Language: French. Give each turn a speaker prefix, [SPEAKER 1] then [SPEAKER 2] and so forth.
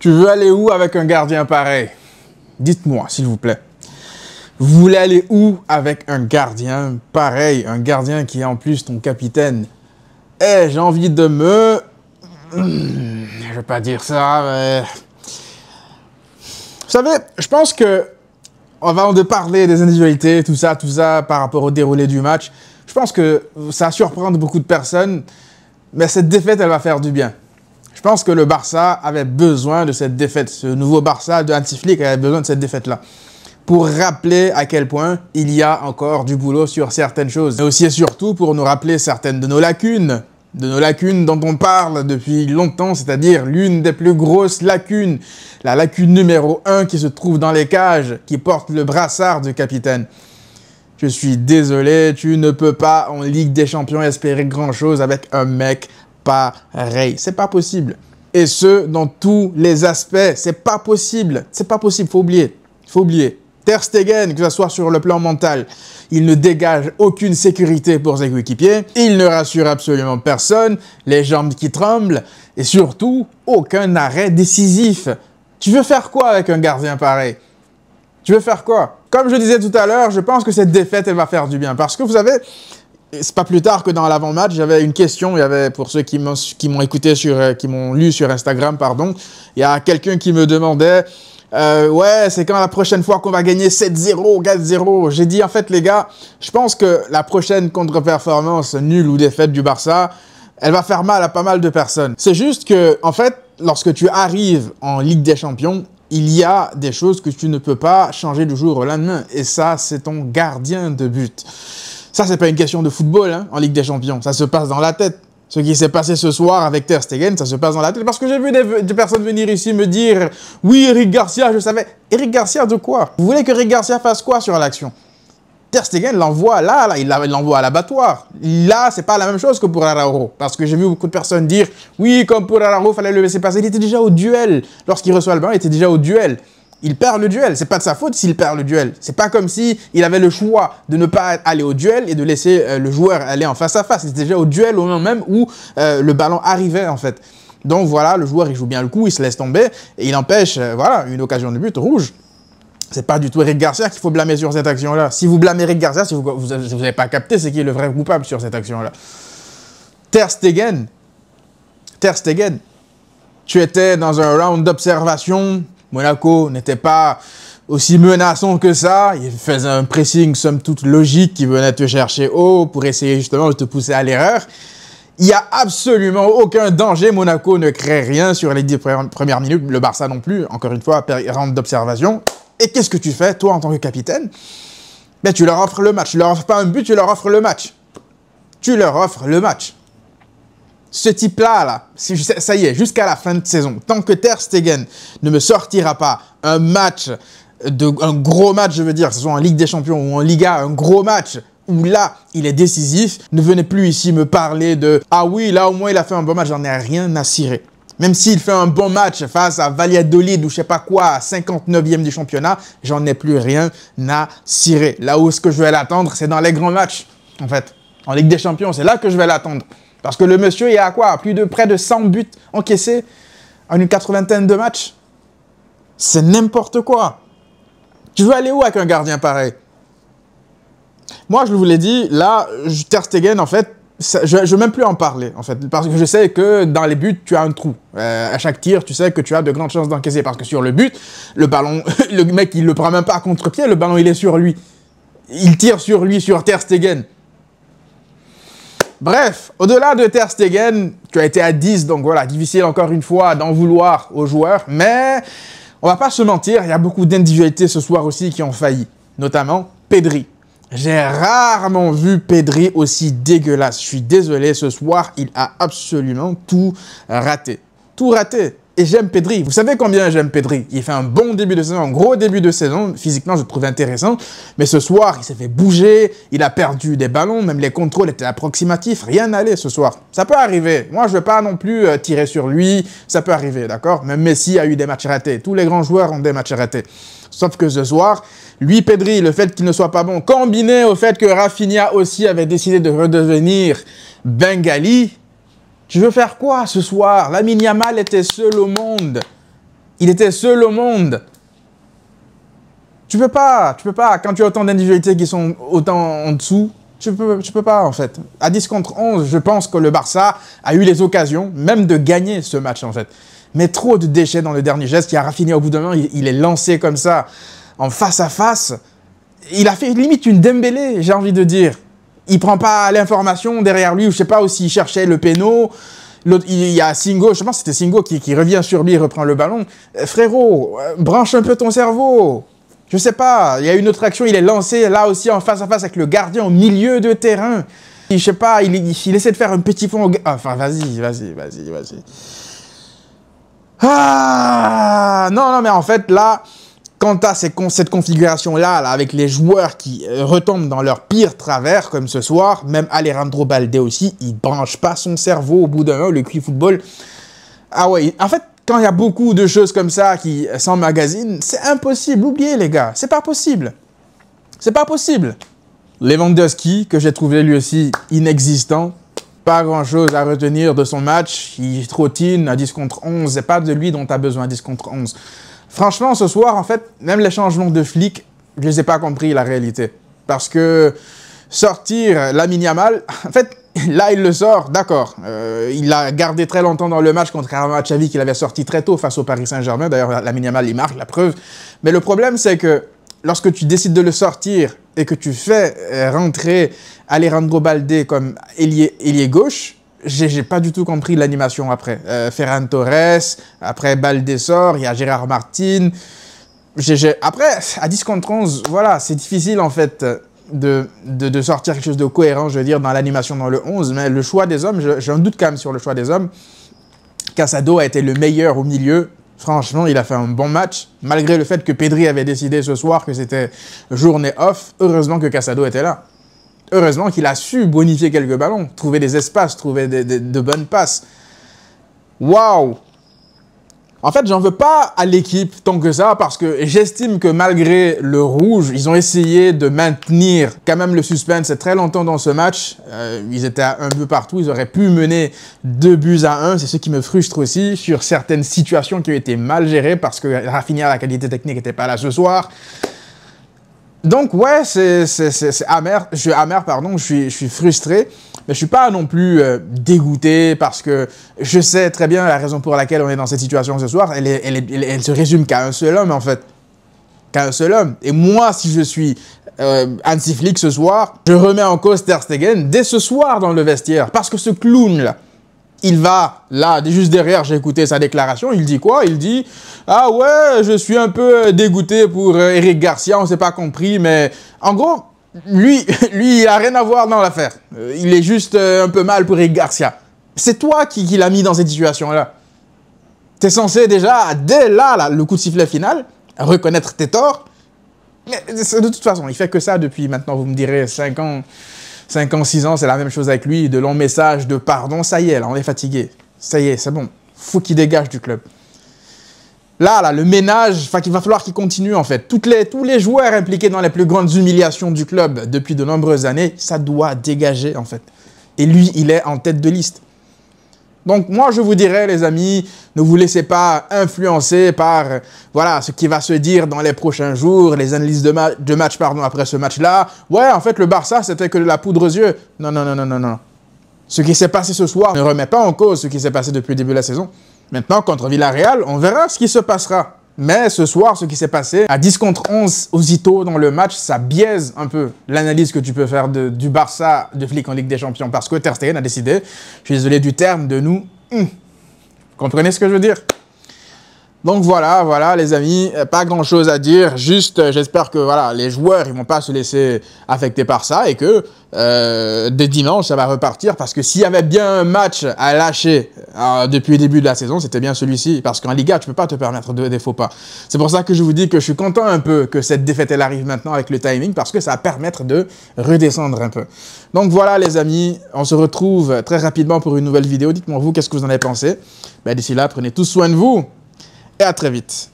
[SPEAKER 1] Tu veux aller où avec un gardien pareil Dites-moi, s'il vous plaît. Vous voulez aller où avec un gardien pareil Un gardien qui est en plus ton capitaine. Eh, j'ai envie de me... Hmm, je vais pas dire ça, mais... Vous savez, je pense que, avant de parler des individualités, tout ça, tout ça, par rapport au déroulé du match, je pense que ça va surprendre beaucoup de personnes, mais cette défaite, elle va faire du bien. Je pense que le Barça avait besoin de cette défaite. Ce nouveau Barça de Antiflick avait besoin de cette défaite-là. Pour rappeler à quel point il y a encore du boulot sur certaines choses. Mais aussi et surtout pour nous rappeler certaines de nos lacunes de nos lacunes dont on parle depuis longtemps, c'est-à-dire l'une des plus grosses lacunes, la lacune numéro 1 qui se trouve dans les cages, qui porte le brassard du capitaine. Je suis désolé, tu ne peux pas en Ligue des Champions espérer grand-chose avec un mec pareil. C'est pas possible. Et ce, dans tous les aspects, c'est pas possible. C'est pas possible, faut oublier. Faut oublier. Ter Stegen, que ce soit sur le plan mental, il ne dégage aucune sécurité pour ses équipiers. il ne rassure absolument personne, les jambes qui tremblent, et surtout, aucun arrêt décisif. Tu veux faire quoi avec un gardien pareil Tu veux faire quoi Comme je disais tout à l'heure, je pense que cette défaite, elle va faire du bien, parce que vous savez, c'est pas plus tard que dans l'avant-match, j'avais une question. Il y avait pour ceux qui m'ont écouté sur, euh, qui m'ont lu sur Instagram, pardon, il y a quelqu'un qui me demandait euh, ouais, c'est quand la prochaine fois qu'on va gagner 7-0, 4-0. J'ai dit, en fait, les gars, je pense que la prochaine contre-performance nulle ou défaite du Barça, elle va faire mal à pas mal de personnes. C'est juste que, en fait, lorsque tu arrives en Ligue des Champions, il y a des choses que tu ne peux pas changer du jour au lendemain. Et ça, c'est ton gardien de but. Ça, c'est pas une question de football hein, en Ligue des Champions. Ça se passe dans la tête ce qui s'est passé ce soir avec Ter Stegen, ça se passe dans la tête. Parce que j'ai vu des, personnes venir ici me dire « Oui, Eric Garcia, je savais. » Eric Garcia de quoi Vous voulez que Eric Garcia fasse quoi sur l'action Ter Stegen l'envoie là, là, il l'envoie à l'abattoir. Là, c'est pas la même chose que pour Araujo. Parce que j'ai vu beaucoup de personnes dire « Oui, comme pour Araujo, fallait le laisser passer. Il était déjà au duel. Lorsqu'il reçoit le ballon, il était déjà au duel. » il perd le duel. C'est pas de sa faute s'il perd le duel. C'est pas comme si il avait le choix de ne pas aller au duel et de laisser euh, le joueur aller en face à face. C'était déjà au duel au moment même où euh, le ballon arrivait en fait. Donc voilà, le joueur il joue bien le coup, il se laisse tomber et il empêche euh, voilà une occasion de but rouge. C'est pas du tout Eric Garcia qu'il faut blâmer sur cette action-là. Si vous blâmez Eric Garcia, si vous n'avez pas capté, c'est qui est le vrai coupable sur cette action-là. Ter Stegen, Ter Stegen, tu étais dans un round d'observation, Monaco n'était pas aussi menaçant que ça. Il faisait un pressing somme toute logique qui venait te chercher haut pour essayer justement de te pousser à l'erreur. Il n'y a absolument aucun danger. Monaco ne crée rien sur les 10 premières minutes. Le Barça non plus. Encore une fois, rentre d'observation. Et qu'est-ce que tu fais, toi, en tant que capitaine ben, Tu leur offres le match. Tu leur offres pas un but, tu leur offres le match. Tu leur offres le match ce type-là, là, ça y est, jusqu'à la fin de saison, tant que Ter Stegen ne me sortira pas un match, de, un gros match, je veux dire, ce soit en Ligue des Champions ou en Liga, un gros match où là, il est décisif, ne venez plus ici me parler de « Ah oui, là, au moins, il a fait un bon match, j'en ai rien à cirer ». Même s'il fait un bon match face à Valladolid ou je sais pas quoi, 59e du championnat, j'en ai plus rien à cirer. Là où ce que je vais l'attendre, c'est dans les grands matchs, en fait. En Ligue des Champions, c'est là que je vais l'attendre. Parce que le monsieur, il a quoi Plus de près de 100 buts encaissés en une quatre-vingtaine de matchs. C'est n'importe quoi. Tu veux aller où avec un gardien pareil Moi, je vous l'ai dit, là, Ter Stegen, en fait, je ne veux même plus en parler, en fait, parce que je sais que dans les buts, tu as un trou. Euh, à chaque tir, tu sais que tu as de grandes chances d'encaisser, parce que sur le but, le ballon, le mec, il le prend même pas à contre-pied, le ballon, il est sur lui. Il tire sur lui, sur Ter Stegen. Bref, au-delà de Ter Stegen, tu as été à 10, donc voilà, difficile encore une fois d'en vouloir aux joueurs, mais on va pas se mentir, il y a beaucoup d'individualités ce soir aussi qui ont failli, notamment Pedri. J'ai rarement vu Pedri aussi dégueulasse. Je suis désolé, ce soir, il a absolument tout raté. Tout raté. Et j'aime Pedri. Vous savez combien j'aime Pedri. Il fait un bon début de saison, un gros début de saison. Physiquement, je le trouve intéressant. Mais ce soir, il s'est fait bouger. Il a perdu des ballons. Même les contrôles étaient approximatifs. Rien n'allait ce soir. Ça peut arriver. Moi, je ne veux pas non plus euh, tirer sur lui. Ça peut arriver, d'accord Même Messi a eu des matchs ratés. Tous les grands joueurs ont des matchs ratés. Sauf que ce soir, lui, Pedri, le fait qu'il ne soit pas bon, combiné au fait que Rafinha aussi avait décidé de redevenir Bengali, tu veux faire quoi ce soir L'ami Yamal était seul au monde. Il était seul au monde. Tu peux pas, tu peux pas. Quand tu as autant d'individualités qui sont autant en dessous, tu peux, peux pas en fait. À 10 contre 11, je pense que le Barça a eu les occasions même de gagner ce match en fait. Mais trop de déchets dans le dernier geste. Qui a raffiné au bout d'un moment, il, est lancé comme ça, en face à face. Il a fait limite une Dembélé, j'ai envie de dire il prend pas l'information derrière lui, ou je sais pas, aussi. s'il cherchait le péno. Il y a Singo, je pense que c'était Singo qui, revient sur lui, reprend le ballon. Euh, frérot, euh, branche un peu ton cerveau. Je sais pas, il y a une autre action, il est lancé là aussi en face à face avec le gardien au milieu de terrain. Je sais pas, il, il essaie de faire un petit fond. Enfin, vas-y, vas-y, vas-y, vas-y. Ah Non, non, mais en fait, là, Quant à cette configuration-là, là, avec les joueurs qui euh, retombent dans leur pire travers, comme ce soir, même Alejandro Balde aussi, il branche pas son cerveau au bout d'un an, le QI football. Ah ouais, en fait, quand il y a beaucoup de choses comme ça qui euh, s'emmagasinent, c'est impossible. Oubliez, les gars, c'est pas possible. C'est pas possible. Lewandowski, que j'ai trouvé lui aussi inexistant, pas grand-chose à retenir de son match. Il trottine à 10 contre 11. C'est pas de lui dont tu as besoin à 10 contre 11. Franchement, ce soir, en fait, même les changements de flic, je ne les ai pas compris, la réalité. Parce que sortir mini mal en fait, là, il le sort, d'accord. Euh, il l'a gardé très longtemps dans le match, contrairement à Xavi, qu'il avait sorti très tôt face au Paris Saint-Germain. D'ailleurs, mini mal, il marque la preuve. Mais le problème, c'est que lorsque tu décides de le sortir et que tu fais euh, rentrer Alejandro Balde comme ailier, ailier gauche, j'ai pas du tout compris l'animation après. Euh, Ferran Torres, après Baldessor, il y a Gérard Martin. J'ai Après, à 10 contre 11, voilà, c'est difficile en fait de, sortir quelque chose de cohérent, je veux dire, dans l'animation dans le 11. Mais le choix des hommes, j'ai un doute quand même sur le choix des hommes. Casado a été le meilleur au milieu. Franchement, il a fait un bon match, malgré le fait que Pedri avait décidé ce soir que c'était journée off. Heureusement que Casado était là. Heureusement qu'il a su bonifier quelques ballons, trouver des espaces, trouver de, bonnes passes. Waouh En fait, j'en veux pas à l'équipe tant que ça parce que j'estime que malgré le rouge, ils ont essayé de maintenir quand même le suspense très longtemps dans ce match. Euh, ils étaient un peu partout, ils auraient pu mener deux buts à un. C'est ce qui me frustre aussi sur certaines situations qui ont été mal gérées parce que Rafinha, la qualité technique n'était pas là ce soir donc ouais, c'est amer, je suis amer, pardon, je suis, frustré, mais je suis pas non plus euh, dégoûté parce que je sais très bien la raison pour laquelle on est dans cette situation ce soir, elle, se résume qu'à un seul homme en fait, qu'à un seul homme. Et moi, si je suis euh, flic ce soir, je remets en cause Ter Stegen dès ce soir dans le vestiaire parce que ce clown là, il va là, juste derrière, j'ai écouté sa déclaration, il dit quoi Il dit Ah ouais, je suis un peu euh, dégoûté pour euh, Eric Garcia, on s'est pas compris, mais en gros, lui, lui, il a rien à voir dans l'affaire. Euh, il est juste un peu mal pour Eric Garcia. C'est toi qui, l'as mis dans cette situation-là. Tu es censé déjà, dès là, là, le coup de sifflet final, reconnaître tes torts. Mais de toute façon, il fait que ça depuis maintenant, vous me direz, 5 ans. 5 ans, 6 ans, c'est la même chose avec lui, de longs messages, de pardon, ça y est, là, on est fatigué. Ça y est, c'est bon. Faut qu'il dégage du club. Là, là, le ménage, enfin, qu'il va falloir qu'il continue, en fait. Toutes les, tous les joueurs impliqués dans les plus grandes humiliations du club depuis de nombreuses années, ça doit dégager, en fait. Et lui, il est en tête de liste. Donc moi, je vous dirais, les amis, ne vous laissez pas influencer par voilà ce qui va se dire dans les prochains jours, les analyses de, match pardon, après ce match-là. Ouais, en fait, le Barça, c'était que de la poudre aux yeux. Non, non, non, non, non, non. Ce qui s'est passé ce soir ne remet pas en cause ce qui s'est passé depuis le début de la saison. Maintenant, contre Villarreal, on verra ce qui se passera. Mais ce soir, ce qui s'est passé à 10 contre 11 aussitôt dans le match, ça biaise un peu l'analyse que tu peux faire du Barça de flic en Ligue des Champions parce que Ter Stegen a décidé, je suis désolé du terme, de nous... Hmm. Comprenez ce que je veux dire donc voilà, voilà les amis, euh, pas grand chose à dire, juste euh, j'espère que voilà, les joueurs ils vont pas se laisser affecter par ça et que euh, dès dimanche ça va repartir parce que s'il y avait bien un match à lâcher depuis le début de la saison, c'était bien celui-ci parce qu'en Liga tu peux pas te permettre de, défaut pas. C'est pour ça que je vous dis que je suis content un peu que cette défaite elle arrive maintenant avec le timing parce que ça va permettre de redescendre un peu. Donc voilà les amis, on se retrouve très rapidement pour une nouvelle vidéo, dites-moi vous qu'est-ce que vous en avez pensé. Ben, D'ici là, prenez tous soin de vous et à très vite.